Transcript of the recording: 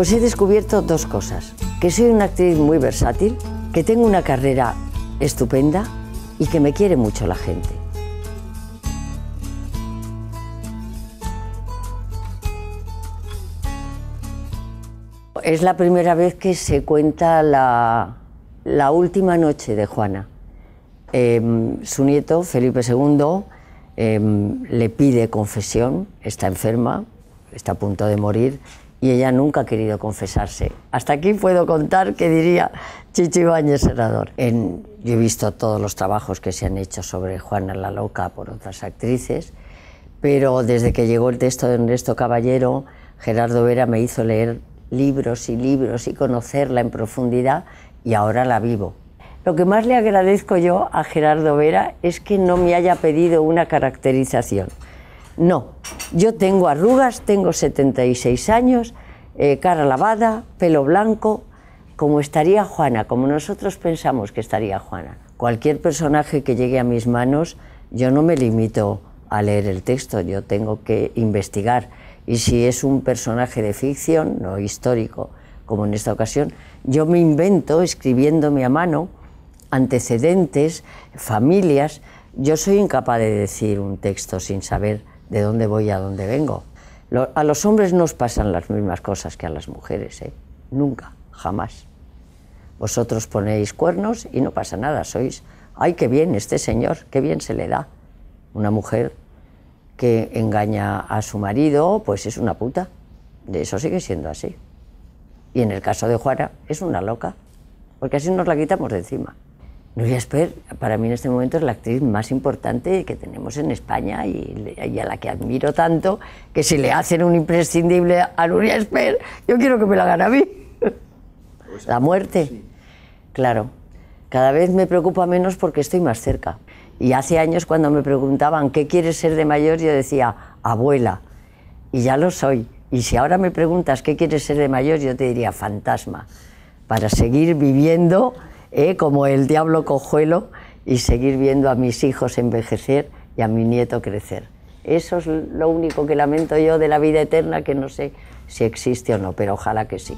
Pues he descubierto dos cosas. Que soy una actriz muy versátil, que tengo una carrera estupenda y que me quiere mucho la gente. Es la primera vez que se cuenta la, última noche de Juana. Em, su nieto, Felipe II, em, le pide confesión, está enferma, está a punto de morir y ella nunca ha querido confesarse. Hasta aquí puedo contar que diría Chichi Senador. En, yo he visto todos los trabajos que se han hecho sobre Juana la Loca por otras actrices, pero desde que llegó el texto de Ernesto Caballero, Gerardo Vera me hizo leer libros y libros y conocerla en profundidad y ahora la vivo. Lo que más le agradezco yo a Gerardo Vera es que no me haya pedido una caracterización. No, yo tengo arrugas, tengo 76 años, eh, cara lavada, pelo blanco, como estaría Juana, como nosotros pensamos que estaría Juana. Cualquier personaje que llegue a mis manos, yo no me limito a leer el texto, yo tengo que investigar. Y si es un personaje de ficción, no histórico, como en esta ocasión, yo me invento escribiéndome a mano antecedentes, familias. Yo soy incapaz de decir un texto sin saber de dónde voy a dónde vengo. a los hombres no os pasan las mismas cosas que a las mujeres, ¿eh? nunca, jamás. Vosotros ponéis cuernos y no pasa nada, sois, ay, qué bien este señor, qué bien se le da. Una mujer que engaña a su marido, pues es una puta. De eso sigue siendo así. Y en el caso de Juana, es una loca, porque así nos la quitamos de encima. Nuria Esper, para mí en este momento, es la actriz más importante que tenemos en España y, a la que admiro tanto que si le hacen un imprescindible a Nuria Esper, yo quiero que me la hagan a mí. Pues la muerte. Claro. Cada vez me preocupa menos porque estoy más cerca. Y hace años cuando me preguntaban, ¿qué quieres ser de mayor? Yo decía, abuela. Y ya lo soy. Y si ahora me preguntas, ¿qué quieres ser de mayor? Yo te diría, fantasma. Para seguir viviendo ¿eh? como el diablo cojuelo y seguir viendo a mis hijos envejecer y a mi nieto crecer. Eso es lo único que lamento yo de la vida eterna, que no sé si existe o no, pero ojalá que sí.